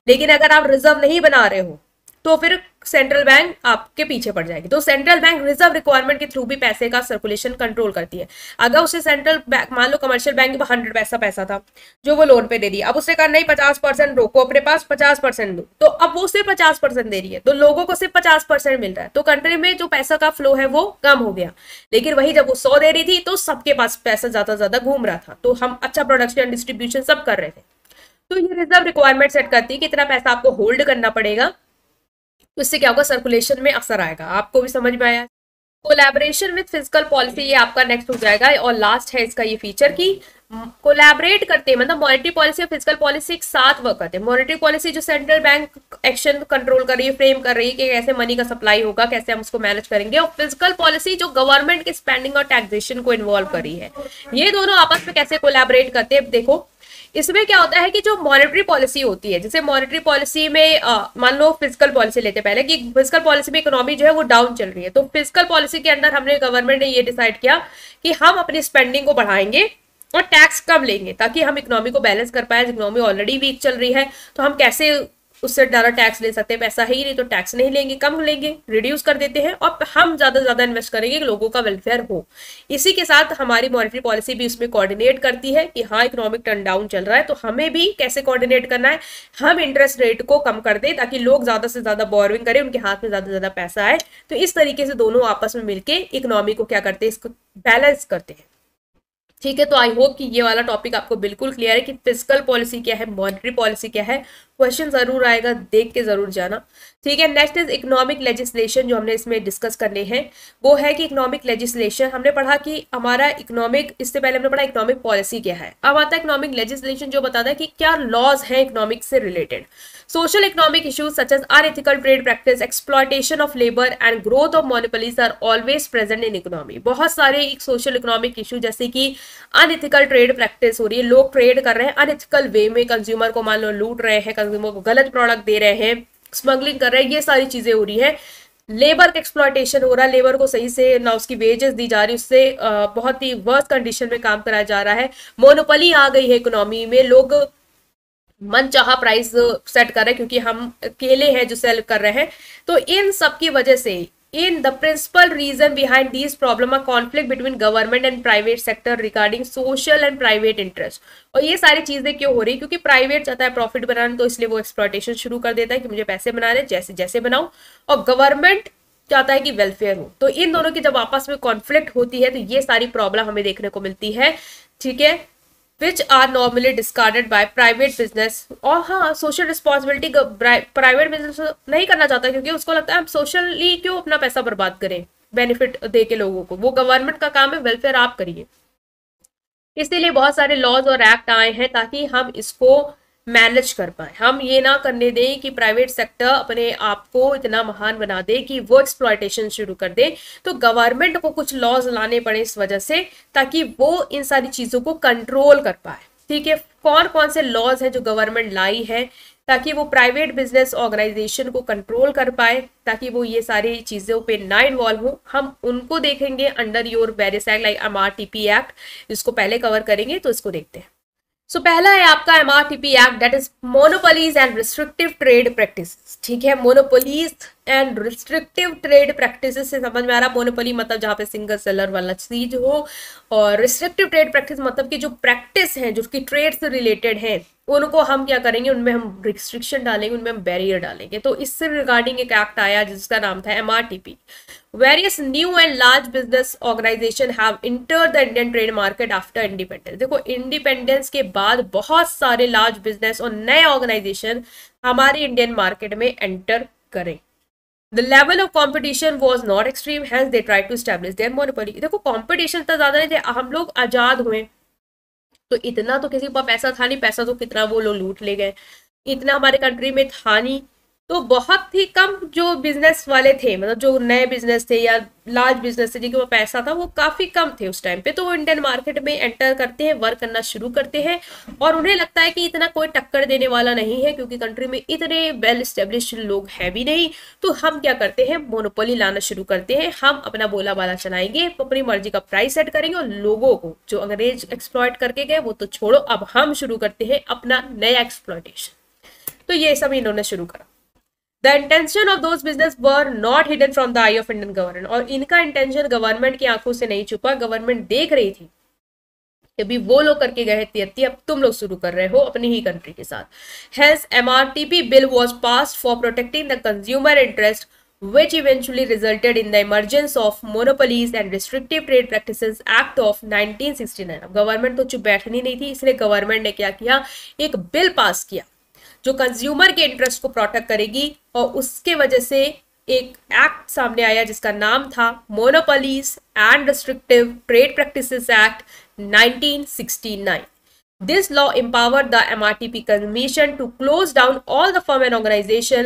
लेकिन अगर आप रिजर्व नहीं बना रहे हो तो फिर सेंट्रल बैंक आपके पीछे पड़ जाएगी तो सेंट्रल बैंक रिजर्व रिक्वायरमेंट के थ्रू भी पैसे का सर्कुलेशन कंट्रोल करती है अगर उसे सेंट्रल बैंक मान लो कमर्शियल बैंक में हंड्रेड पैसा पैसा था जो वो लोन पे दे दी है अब उसने कहा नहीं पचास परसेंट रोको अपने पास पचास परसेंट दो तो अब वो सिर्फ पचास परसेंट दे रही है तो लोगों को सिर्फ पचास परसेंट मिल रहा है तो कंट्री में जो पैसा का फ्लो है वो कम हो गया लेकिन वही जब वो सौ दे रही थी तो सबके पास पैसा ज्यादा ज्यादा घूम रहा था तो हम अच्छा प्रोडक्शन डिस्ट्रीब्यूशन सब कर रहे थे तो ये रिजर्व रिक्वायरमेंट सेट करती है कि इतना पैसा आपको होल्ड करना पड़ेगा तो इससे क्या होगा सर्कुलेशन में असर आएगा आपको भी समझ में आया कोलेबोरेशन विथ फिजिकल पॉलिसी ये आपका नेक्स्ट हो जाएगा और लास्ट है इसका ये फीचर की कोलैबोरेट करते हैं मतलब मॉनेटरी पॉलिसी और फिजिकल पॉलिसी एक साथ वर्क करते हैं मॉनेटरी पॉलिसी जो सेंट्रल बैंक एक्शन कंट्रोल कर रही है फ्रेम कर रही है कि कैसे मनी का सप्लाई होगा कैसे हम उसको मैनेज करेंगे और फिजिकल पॉलिसी जो गवर्नमेंट के स्पेंडिंग और टैक्सेशन को इन्वॉल्व करी है ये दोनों आपस में कैसे कोलैबोरेट करते हैं देखो इसमें क्या होता है कि जो मॉनेटरी पॉलिसी होती है जैसे मॉनेटरी पॉलिसी में मान लो फिजिकल पॉलिसी लेते पहले कि फिजिकल पॉलिसी में इकोनॉमी जो है वो डाउन चल रही है तो फिजिकल पॉलिसी के अंदर हमने गवर्नमेंट ने ये डिसाइड किया कि हम अपनी स्पेंडिंग को बढ़ाएंगे और टैक्स कब लेंगे ताकि हम इकोनॉमी को बैलेंस कर पाए इकोनॉमी ऑलरेडी वीक चल रही है तो हम कैसे उससे ज़्यादा टैक्स ले सकते हैं पैसा है ही नहीं तो टैक्स नहीं लेंगे कम लेंगे रिड्यूस कर देते हैं और हम ज़्यादा से ज़्यादा इन्वेस्ट करेंगे लोगों का वेलफेयर हो इसी के साथ हमारी मॉनिटरी पॉलिसी भी उसमें कोऑर्डिनेट करती है कि हाँ इकोनॉमिक टर्न डाउन चल रहा है तो हमें भी कैसे कोऑर्डिनेट करना है हम इंटरेस्ट रेट को कम कर दें ताकि लोग ज़्यादा से ज़्यादा बोरविंग करें उनके हाथ में ज़्यादा से ज़्यादा पैसा आए तो इस तरीके से दोनों आपस में मिलकर इकोनॉमी को क्या करते हैं इसको बैलेंस करते हैं ठीक है तो आई होप कि ये वाला टॉपिक आपको बिल्कुल क्लियर है कि फिजिकल पॉलिसी क्या है मॉनिटरी पॉलिसी क्या है क्वेश्चन जरूर आएगा देख के जरूर जाना ठीक है नेक्स्ट इज इकोनॉमिक लेजिस्लेशन जो हमने इसमें डिस्कस करने हैं वो है कि इकोनॉमिक लेजिस्लेशन हमने पढ़ा कि हमारा इकोनॉमिक इससे पहले हमने पढ़ा इकोनॉमिक पॉलिसी क्या है अब आता है इकोनॉमिक लेजिस्लेशन जो बताता है कि क्या लॉज है इकोनॉमिक से related Social economic issues such as unethical trade practice, exploitation of labor and growth of monopolies are always present in economy. बहुत सारे एक सोशल इकोनॉमिक इशू जैसे कि अनएथिकल ट्रेड प्रैक्टिस हो रही है लोग ट्रेड कर रहे हैं अनएथिकल वे में कंज्यूमर को मान लो लूट रहे हैं कंज्यूमर को गलत प्रोडक्ट दे रहे हैं स्मगलिंग कर रहे हैं ये सारी चीज़ें हो रही है लेबर का एक्सप्लॉयटेशन हो रहा है लेबर को सही से ना उसकी वेजेस दी जा रही है उससे बहुत ही वर्स कंडीशन में काम कराया जा रहा है मोनोपली आ गई है इकोनॉमी में लोग मनचाहा प्राइस सेट कर रहे हैं क्योंकि हम केले हैं जो सेल कर रहे हैं तो इन सब की वजह से in the principal reason behind this problem are conflict between government and private sector regarding social and private interest और ये सारी चीजें क्यों हो रही क्योंकि प्राइवेट चाहता है प्रॉफिट बनाना तो इसलिए वो एक्सप्लॉटेशन शुरू कर देता है कि मुझे पैसे बना रहे जैसे जैसे बनाऊ और गवर्नमेंट चाहता है कि वेलफेयर हो तो इन दोनों की जब आपस में कॉन्फ्लिक्ट होती है तो ये सारी प्रॉब्लम हमें देखने को मिलती है ठीक है which are normally discarded by private business और हाँ सोशल रिस्पॉन्सिबिलिटी प्राइवेट बिजनेस नहीं करना चाहता क्योंकि उसको लगता है हम सोशली क्यों अपना पैसा बर्बाद करें बेनिफिट दे के लोगों को वो गवर्नमेंट का काम है वेलफेयर आप करिए इसीलिए बहुत सारे लॉज और एक्ट आए हैं ताकि हम इसको मैनेज कर पाए हम ये ना करने दें कि प्राइवेट सेक्टर अपने आप को इतना महान बना दे कि वो एक्सप्लॉयटेशन शुरू कर दे तो गवर्नमेंट को कुछ लॉज लाने पड़े इस वजह से ताकि वो इन सारी चीज़ों को कंट्रोल कर पाए ठीक है कौन कौन से लॉज हैं जो गवर्नमेंट लाई है ताकि वो प्राइवेट बिजनेस ऑर्गेनाइजेशन को कंट्रोल कर पाए ताकि वो ये सारी चीज़ों पे ना इन्वॉल्व हो हम उनको देखेंगे under your various act like M R T P act इसको पहले कवर करेंगे तो इसको देखते हैं सो so, पहला है आपका M R T P act that is monopolies and restrictive trade practice ठीक है monopolies and restrictive trade practice से समझ में आ रहा मोनोपोली मतलब जहाँ पे सिंगल सेलर वाला चीज हो और रिस्ट्रिक्टिव ट्रेड प्रैक्टिस मतलब कि जो प्रैक्टिस है जो कि ट्रेड से रिलेटेड है उनको हम क्या करेंगे उनमें हम रिस्ट्रिक्शन डालेंगे उनमें हम बैरियर डालेंगे तो इससे रिगार्डिंग एक एक्ट आया जिसका नाम था M various new and large business organisation have enter the Indian trade market after independence देखो इंडिपेंडेंस के बाद बहुत सारे लार्ज बिजनेस और नए ऑर्गेनाइजेशन हमारे इंडियन मार्केट में एंटर करें the level of competition was not extreme has they try to establish their monopoly देखो कॉम्पिटिशन तो ज़्यादा नहीं थे हम लोग आज़ाद हुए तो इतना तो किसी के पास पैसा था नहीं पैसा तो कितना वो लोग लूट ले गए इतना हमारे कंट्री में था नहीं तो बहुत ही कम जो बिजनेस वाले थे मतलब जो नए बिजनेस थे या लार्ज बिजनेस थे जिनके पास पैसा था वो काफ़ी कम थे उस टाइम पे तो वो इंडियन मार्केट में एंटर करते हैं वर्क करना शुरू करते हैं और उन्हें लगता है कि इतना कोई टक्कर देने वाला नहीं है क्योंकि कंट्री में इतने वेल स्टेब्लिश लोग हैं भी नहीं तो हम क्या करते हैं मोनोपोली लाना शुरू करते हैं हम अपना बोला बाला चलाएंगे अपनी मर्जी का प्राइस सेट करेंगे और लोगों को जो अंग्रेज एक्सप्लॉयट करके गए वो तो छोड़ो अब हम शुरू करते हैं अपना नया एक्सप्लॉयटेशन तो ये सब इन्होंने शुरू करा the intention of those business were not hidden from the eye of Indian government और इनका इंटेंशन गवर्नमेंट की आंखों से नहीं छुपा गवर्नमेंट देख रही थी अभी वो लोग करके गए थे अब तुम लोग शुरू कर रहे हो अपनी ही कंट्री के साथ has P bill was pass for protecting the consumer interest which resulted in the emergence of emergence and restrictive trade practice act of nineteen sixty nine अब गवर्नमेंट तो चुप बैठनी नहीं थी इसलिए गवर्नमेंट ने क्या किया एक बिल पास किया जो कंज्यूमर के इंटरेस्ट को प्रोटेक्ट करेगी और उसके वजह से एक एक्ट सामने आया जिसका नाम था monopolies and restrictive trade practice act 1969 This law empowered the MRTP Commission to close down all the firm and organization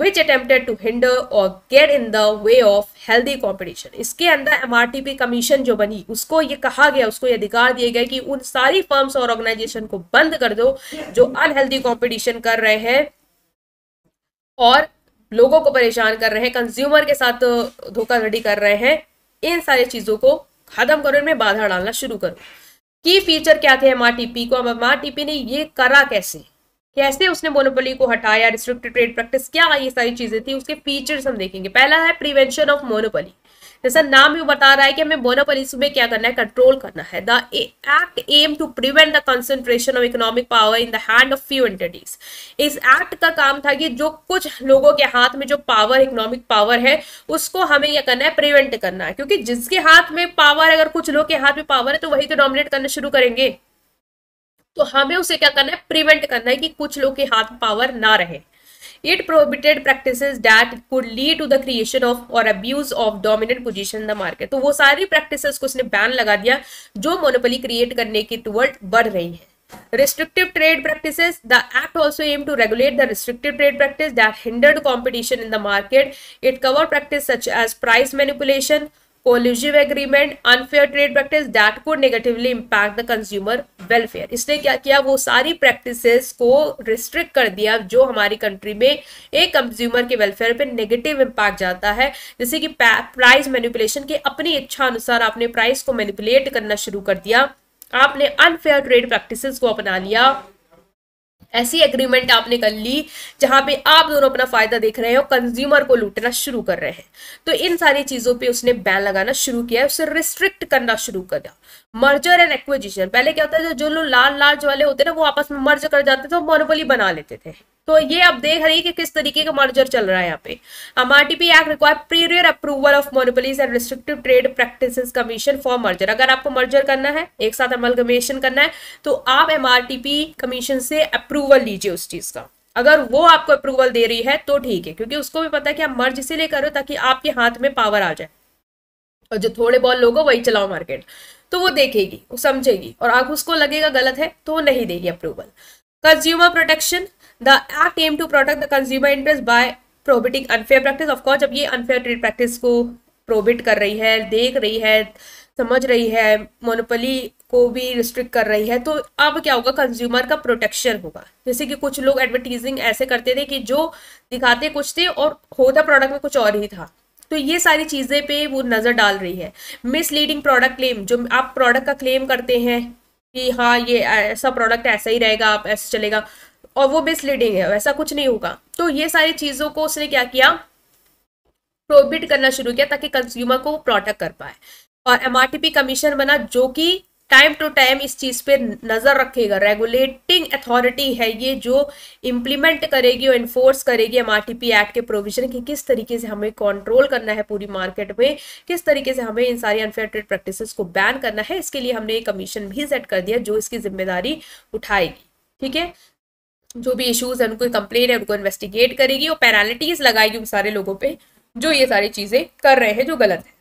which attempted to hinder or get in the way of healthy competition इसके अंदर P commission जो बनी उसको ये कहा गया उसको ये अधिकार दिए गए कि उन सारी फर्म्स और ऑर्गेनाइजेशन को बंद कर दो जो अनहेल्दी कॉम्पिटिशन कर रहे हैं और लोगों को परेशान कर रहे हैं कंज्यूमर के साथ धोखाधड़ी कर रहे हैं इन सारी चीज़ों को खत्म करो इनमें बाधा डालना शुरू करो की फीचर क्या थे एम आर टी पी को अब पी ने ये करा कैसे कैसे उसने मोनोपोली को हटाया रिस्ट्रिक्टेड ट्रेड प्रैक्टिस क्या ये सारी चीजें थी उसके फीचर्स हम देखेंगे पहला है प्रिवेंशन ऑफ मोनोपोली जैसा नाम ही बता रहा है कि हमें मोनोपोली में क्या करना है कंट्रोल करना है the act aim to prevent the concentration of economic power in the hand of few entities इस एक्ट का काम था कि जो कुछ लोगों के हाथ में जो पावर इकोनॉमिक पावर है उसको हमें यह करना है प्रिवेंट करना है क्योंकि जिसके हाथ में पावर है अगर कुछ लोग के हाथ में पावर है तो वही तो डोमिनेट करना शुरू करेंगे तो हमें उसे क्या करना है प्रिवेंट करना है कि कुछ लोग के हाथ पावर ना रहे it prohibited practice that could lead to the creation of और abuse of dominant position the market तो वो सारी प्रैक्टिस को उसने बैन लगा दिया जो मोनोपली क्रिएट करने के टूवर्ड बढ़ रही है restrictive trade practices the act also aimed to regulate the restrictive trade practice that hindered competition in the market it covered practices such as price manipulation collusive agreement unfair trade practice that को negatively impact the consumer welfare इसने क्या किया वो सारी practices को restrict कर दिया जो हमारी कंट्री में एक कंज्यूमर के वेलफेयर पे नेगेटिव इम्पैक्ट जाता है जैसे कि प्राइस मैनिपुलेशन के अपनी इच्छा अनुसार आपने प्राइस को मैनिपुलेट करना शुरू कर दिया आपने अनफेयर ट्रेड प्रैक्टिस को अपना लिया ऐसी एग्रीमेंट आपने कर ली जहाँ पे आप दोनों अपना फायदा देख रहे हैं और कंज्यूमर को लूटना शुरू कर रहे हैं तो इन सारी चीजों पे उसने बैन लगाना शुरू किया उसे रिस्ट्रिक्ट करना शुरू कर दिया मर्जर एंड एक्विजिशन पहले क्या होता है जो लोग लाल लार्ज वाले होते ना वो आपस में मर्ज कर जाते थे और मोनोपोली बना लेते थे तो ये आप देख रही है कि किस तरीके का मर्जर चल रहा है यहाँ पे R P act require prior approval of monopolies and restrictive trade practice commission for merger अगर आपको मर्जर करना है एक साथ अमलगमेशन करना है तो आप M R T P commission से अप्रूवल लीजिए उस चीज का अगर वो आपको अप्रूवल दे रही है तो ठीक है क्योंकि उसको भी पता है कि आप मर्ज इसीलिए करो ताकि आपके हाथ में पावर आ जाए और जो थोड़े बहुत लोग हो वही चलाओ मार्केट तो वो देखेगी वो समझेगी और आप उसको लगेगा गलत है तो वो नहीं देगी approval consumer protection the act aim to protect the consumer interest by prohibiting unfair practice of course जब ये अनफेयर ट्रेड प्रैक्टिस को प्रोबिट कर रही है देख रही है समझ रही है मोनोपली को भी रिस्ट्रिक्ट कर रही है तो अब क्या होगा कंज्यूमर का प्रोटेक्शन होगा जैसे कि कुछ लोग एडवर्टीजिंग ऐसे करते थे कि जो दिखाते कुछ थे और होता प्रोडक्ट में कुछ और ही था तो ये सारी चीज़ें पे वो नज़र डाल रही है मिसलीडिंग प्रोडक्ट क्लेम जो आप प्रोडक्ट का क्लेम करते हैं कि हाँ ये ऐसा प्रोडक्ट ऐसा ही रहेगा आप ऐसे चलेगा और वो मिसलीडिंग है वैसा कुछ नहीं होगा तो ये सारी चीज़ों को उसने क्या किया प्रोबिट करना शुरू किया ताकि कंज्यूमर को प्रोटेक्ट कर पाए और एमआरटीपी कमीशन बना जो कि टाइम टू टाइम इस चीज़ पे नज़र रखेगा रेगुलेटिंग अथॉरिटी है ये जो इम्प्लीमेंट करेगी और इन्फोर्स करेगी एम एक्ट के प्रोविजन की किस तरीके से हमें कंट्रोल करना है पूरी मार्केट में किस तरीके से हमें इन सारी अनफेयर ट्रेड प्रैक्टिस को बैन करना है इसके लिए हमने एक कमीशन भी सेट कर दिया जो इसकी जिम्मेदारी उठाएगी ठीक है जो भी इश्यूज है उनको कंप्लेन है उनको इन्वेस्टिगेट करेगी और पेनाल्टीज लगाएगी उन सारे लोगों पे जो ये सारी चीज़ें कर रहे हैं जो गलत है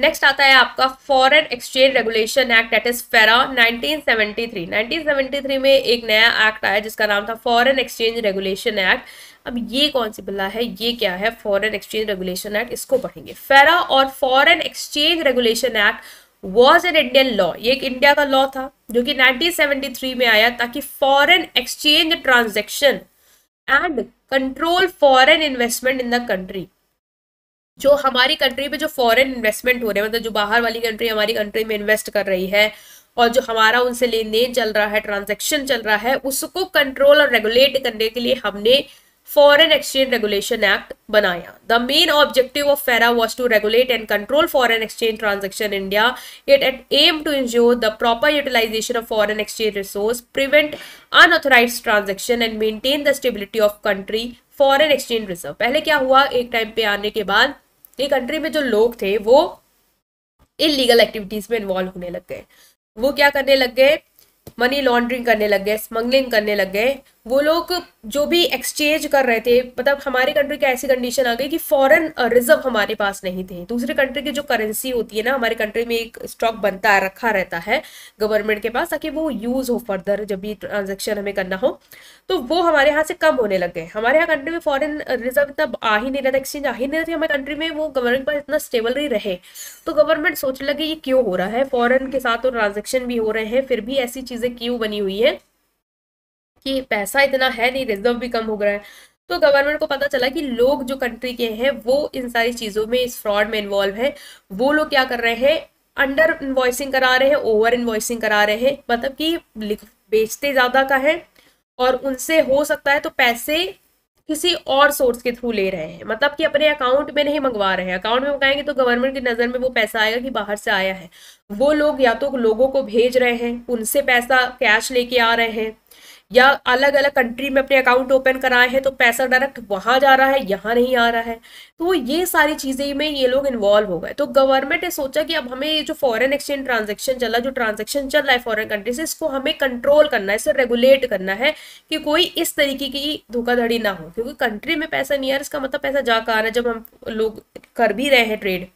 नेक्स्ट आता है आपका foreign exchange regulation act that is FERA 1973 1973 में एक नया एक्ट आया जिसका नाम था फॉरेन एक्सचेंज रेगुलेशन एक्ट अब ये कौन सी बिल्ला है ये क्या है फॉरेन एक्सचेंज रेगुलेशन एक्ट इसको पढ़ेंगे फेरा और foreign exchange regulation act was an Indian law ये एक इंडिया का लॉ था जो कि 1973 में आया ताकि foreign exchange transaction and control foreign investment in the country जो हमारी कंट्री में जो फॉरेन इन्वेस्टमेंट हो रहे हैं मतलब जो बाहर वाली कंट्री हमारी कंट्री में इन्वेस्ट कर रही है और जो हमारा उनसे लेन देन चल रहा है ट्रांजेक्शन चल रहा है उसको कंट्रोल और रेगुलेट करने के लिए हमने फॉरन एक्सचेंज रेगुलेशन एक्ट बनाया the main objective of FERA was to regulate and control foreign exchange transaction India it at aim to ensure the proper utilisation of foreign exchange resource prevent unauthorised transaction and maintain the stability of country foreign exchange reserve पहले क्या हुआ एक time पे आने के बाद ये country में जो लोग थे वो इलीगल एक्टिविटीज में इन्वॉल्व होने लग गए वो क्या करने लग गए मनी लॉन्ड्रिंग करने लग गए स्मगलिंग करने लग गए वो लोग जो भी एक्सचेंज कर रहे थे मतलब हमारी कंट्री की ऐसी कंडीशन आ गई कि फॉरेन रिजर्व uh, हमारे पास नहीं थे दूसरे कंट्री की जो करेंसी होती है ना हमारे कंट्री में एक स्टॉक बनता है रखा रहता है गवर्नमेंट के पास ताकि वो यूज़ हो फर्दर जब भी ट्रांजेक्शन हमें करना हो तो वो हमारे यहाँ से कम होने लग गए हमारे यहाँ कंट्री में फॉरन रिजर्व uh, इतना आ ही नहीं रहता था एक्सचेंज आ ही नहीं रहा था हमारे कंट्री में वो गवर्नमेंट के पास इतना स्टेबल नहीं रहे तो गवर्नमेंट सोचने लगे ये क्यों हो रहा है फॉरन के साथ तो ट्रांजेक्शन भी हो रहे हैं फिर भी ऐसी चीज़ें क्यों बनी हुई है कि पैसा इतना है नहीं रिजर्व भी कम हो रहा है तो गवर्नमेंट को पता चला कि लोग जो कंट्री के हैं वो इन सारी चीज़ों में इस फ्रॉड में इन्वॉल्व है वो लोग क्या कर रहे हैं अंडर इन्वॉइसिंग करा रहे हैं ओवर इन्वॉइसिंग करा रहे हैं मतलब कि बेचते ज़्यादा का है और उनसे हो सकता है तो पैसे किसी और सोर्स के थ्रू ले रहे हैं मतलब कि अपने अकाउंट में नहीं मंगवा रहे हैं अकाउंट में मंगाएंगे तो गवर्नमेंट की नज़र में वो पैसा आएगा कि बाहर से आया है वो लोग या तो लोगों को भेज रहे हैं उनसे पैसा कैश लेके आ रहे हैं या अलग अलग कंट्री में अपने अकाउंट ओपन कराए हैं तो पैसा डायरेक्ट वहाँ जा रहा है यहाँ नहीं आ रहा है तो ये सारी चीज़ें में ये लोग इन्वॉल्व हो गए तो गवर्नमेंट ने सोचा कि अब हमें जो फॉरेन एक्सचेंज ट्रांजेक्शन चल रहा जो ट्रांजेक्शन चल रहा है फॉरन कंट्री से इसको हमें कंट्रोल करना है इसे रेगुलेट करना है कि कोई इस तरीके की धोखाधड़ी ना हो क्योंकि कंट्री में पैसा नहीं आ रहा इसका मतलब पैसा जा आ रहा है जब हम लोग कर भी रहे हैं ट्रेड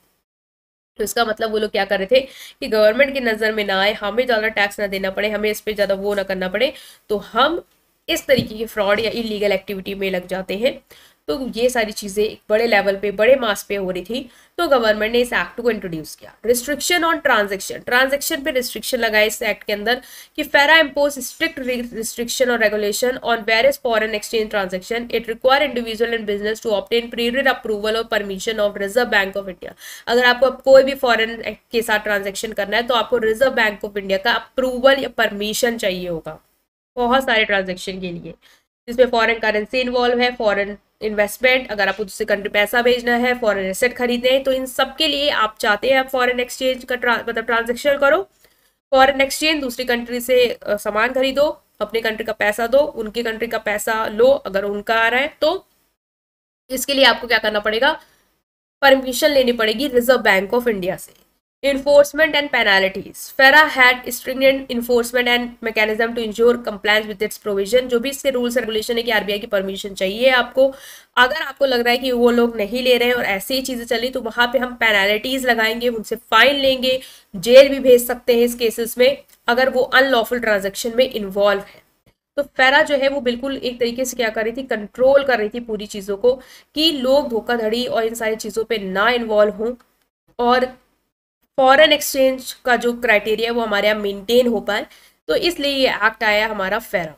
तो इसका मतलब वो लोग क्या कर रहे थे कि गवर्नमेंट की नज़र में ना आए हमें ज़्यादा टैक्स ना देना पड़े हमें इस पर ज़्यादा वो ना करना पड़े तो हम इस तरीके के फ्रॉड या इलीगल एक्टिविटी में लग जाते हैं तो ये सारी चीज़ें एक बड़े लेवल पे बड़े मास पे हो रही थी तो गवर्नमेंट ने इस एक्ट को इंट्रोड्यूस किया रिस्ट्रिक्शन ऑन ट्रांजेक्शन ट्रांजेक्शन पे रिस्ट्रिक्शन लगाए इस एक्ट के अंदर कि फेरा इम्पोज स्ट्रिक्ट रिस्ट्रिक्शन और regulation on various foreign exchange transaction it require individual and business to obtain prior approval और permission of Reserve Bank of India अगर आपको अब कोई भी फॉरन के साथ ट्रांजेक्शन करना है तो आपको रिजर्व बैंक ऑफ इंडिया का अप्रूवल या परमिशन चाहिए होगा बहुत सारे ट्रांजेक्शन के लिए जिसमें फॉरेन करेंसी इन्वॉल्व है फॉरेन इन्वेस्टमेंट अगर आपको दूसरे कंट्री पैसा भेजना है फॉरेन एसेट खरीदने हैं तो इन सब के लिए आप चाहते हैं आप फॉरेन एक्सचेंज का ट्रा, मतलब ट्रांजेक्शन करो फॉरेन एक्सचेंज दूसरी कंट्री से सामान खरीदो अपने कंट्री का पैसा दो उनकी कंट्री का पैसा लो अगर उनका आ रहा है तो इसके लिए आपको क्या करना पड़ेगा परमिशन लेनी पड़ेगी रिजर्व बैंक ऑफ इंडिया से enforcement and penalties fera had stringent enforcement and mechanism to ensure compliance with its provision जो भी इसके rules रेगुलेशन है कि आर बी आई की परमिशन चाहिए आपको अगर आपको लग रहा है कि वो लोग नहीं ले रहे हैं और ऐसी ही चीज़ें चली तो वहाँ पर हम पेनाल्टीज लगाएंगे उनसे फाइन लेंगे जेल भी भेज सकते हैं इस केसेस में अगर वो अनलॉफुल ट्रांजेक्शन में इन्वॉल्व है तो फेरा जो है वो बिल्कुल एक तरीके से क्या कर रही थी कंट्रोल कर रही थी पूरी चीज़ों को कि लोग धोखाधड़ी और इन सारी चीज़ों पर ना इन्वॉल्व हों और फॉरेन एक्सचेंज का जो क्राइटेरिया है वो हमारे यहाँ मेंटेन हो पाए तो इसलिए ये एक्ट आया हमारा फेरा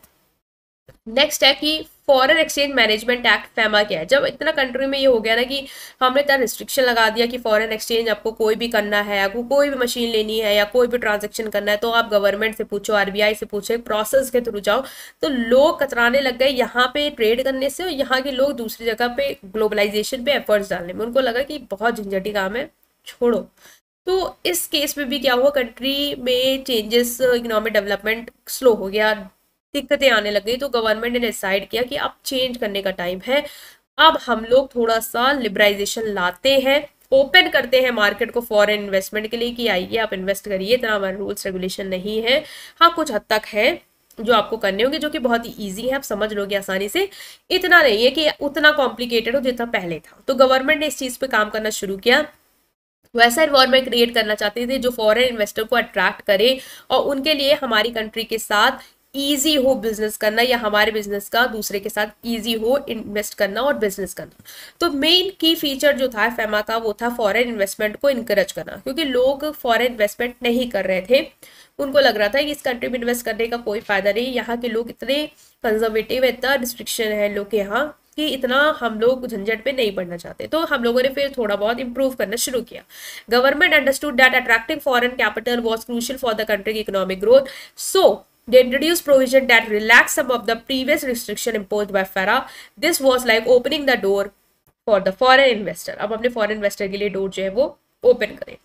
नेक्स्ट है कि foreign exchange management act FEMA क्या है जब इतना कंट्री में ये हो गया ना कि हमने इतना रिस्ट्रिक्शन लगा दिया कि फॉरेन एक्सचेंज आपको कोई भी करना है आपको कोई भी मशीन लेनी है या कोई भी ट्रांजेक्शन करना है तो आप गवर्नमेंट से पूछो आरबीआई से पूछो प्रोसेस के थ्रू जाओ तो लोग कतराने लग गए यहाँ पे ट्रेड करने से और यहाँ के लोग दूसरी जगह पे ग्लोबलाइजेशन पे एफर्ट्स डालने में उनको लगा कि बहुत झंझटी काम है छोड़ो तो इस केस में भी क्या हुआ कंट्री में चेंजेस इकोनॉमिक डेवलपमेंट स्लो हो गया दिक्कतें आने लग गई तो गवर्नमेंट ने डिसाइड किया कि अब चेंज करने का टाइम है अब हम लोग थोड़ा सा लिबराइजेशन लाते हैं ओपन करते हैं मार्केट को फॉरेन इन्वेस्टमेंट के लिए कि आइए आप इन्वेस्ट करिए इतना हमारे रूल्स रेगुलेशन नहीं है हाँ कुछ हद तक है जो आपको करने होंगे जो कि बहुत ही ईजी है आप समझ लोगे आसानी से इतना नहीं है कि उतना कॉम्प्लिकेटेड हो जितना पहले था तो गवर्नमेंट ने इस चीज़ पे काम करना शुरू किया वैसा इन्वायरमेंट क्रिएट करना चाहते थे जो फॉरेन इन्वेस्टर को अट्रैक्ट करे और उनके लिए हमारी कंट्री के साथ ईजी हो बिजनेस करना या हमारे बिजनेस का दूसरे के साथ ईजी हो इन्वेस्ट करना और बिजनेस करना तो मेन की फीचर जो था फेमा का वो था फॉरेन इन्वेस्टमेंट को इनक्रेज करना क्योंकि लोग फॉरेन इन्वेस्टमेंट नहीं कर रहे थे उनको लग रहा था कि इस कंट्री में इन्वेस्ट करने का कोई फायदा नहीं यहाँ के लोग इतने कंजर्वेटिव है इतना रिस्ट्रिक्शन है लोग के यहाँ कि इतना हम लोग झंझट में नहीं पढ़ना चाहते तो हम लोगों ने फिर थोड़ा बहुत इंप्रूव करना शुरू किया government understood that attracting foreign capital was crucial for the country की economic growth so they introduced provision that relaxed some of the previous restriction imposed by FARA. This was like opening the door for the foreign investor. अब अपने foreign investor के लिए door जो है वो open करें.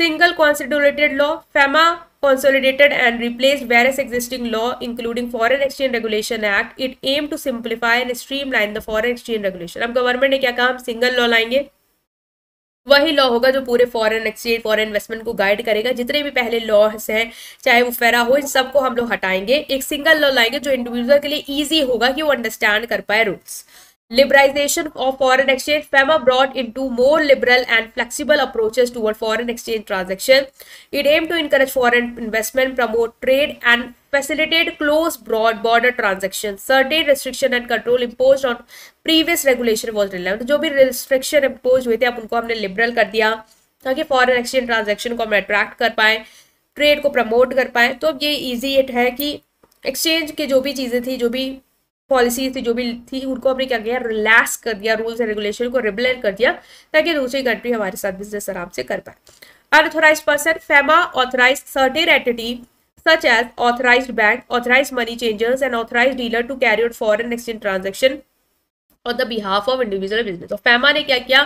Single constituted law, FEMA consolidated and replaced various existing law including foreign exchange regulation act it aimed to simplify and streamline the foreign exchange regulation ab government ne kya kaha हम single law लाएंगे वही law होगा जो पूरे foreign exchange foreign investment को guide करेगा जितने भी पहले लॉस हैं चाहे वो फेरा हो sab ko hum log hatayenge ek single law layenge jo individual ke liye easy hoga ki wo understand kar पाए rules liberalization of foreign exchange fema brought into more liberal and flexible approaches toward foreign exchange transactions it aimed to encourage foreign investment promote trade and facilitate close broad border transactions certain restriction and control imposed on previous regulation was relevant जो भी restriction imposed हुए थे अब उनको हमने liberal कर दिया ताकि foreign exchange transaction को हम attract कर पाए trade को promote कर पाए तो अब ये easy it है कि exchange के जो भी चीज़ें थी जो भी पॉलिसी थी जो भी थी उनको हमने क्या किया रिलैक्स कर दिया रूल्स एंड रेगुलेशन को रिबलर कर दिया ताकि दूसरी कंट्री हमारे साथ बिजनेस आराम से कर पाए unauthorise person FEMA authorise certain entity such as authorise bank authorise money changers and authorise dealer to carry out foreign exchange transaction on the behalf of individual business FEMA ने क्या किया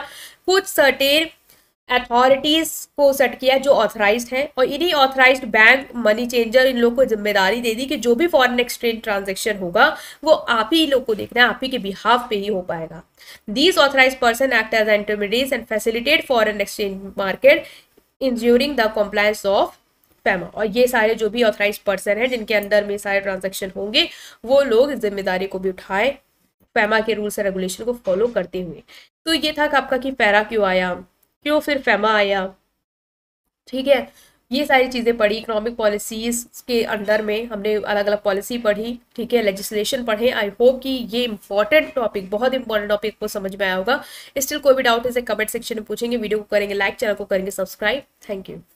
कुछ सर्टेन अथॉरिटीज को set किया जो authorise हैं और इन्हीं ऑथराइज बैंक मनी चेंजर इन लोग को जिम्मेदारी दे दी कि जो भी फॉरेन एक्सचेंज ट्रांजेक्शन होगा वो आप ही लोग को देखना है आप ही के बिहाफ पे ही हो पाएगा these authorise person act as intermediate and facilitate foreign exchange market ensuring the compliance of FEMA और ये सारे जो भी ऑथराइज पर्सन है जिनके अंदर में सारे ट्रांजेक्शन होंगे वो लोग जिम्मेदारी को भी उठाए पैमा के रूल्स एंड रेगुलेशन को फॉलो करते हुए तो ये था आपका कि पैरा क्यों आया क्यों फिर फेमा आया ठीक है ये सारी चीज़ें पढ़ी इकोनॉमिक पॉलिसीज़ के अंडर में हमने अलग अलग पॉलिसी पढ़ी ठीक है लेजिस्लेशन पढ़े आई होप कि ये इंपॉर्टेंट टॉपिक बहुत इंपॉर्टेंट टॉपिक को समझ में आया होगा स्टिल कोई भी डाउट है इसे कमेंट सेक्शन में पूछेंगे वीडियो को करेंगे लाइक चैनल को करेंगे सब्सक्राइब थैंक यू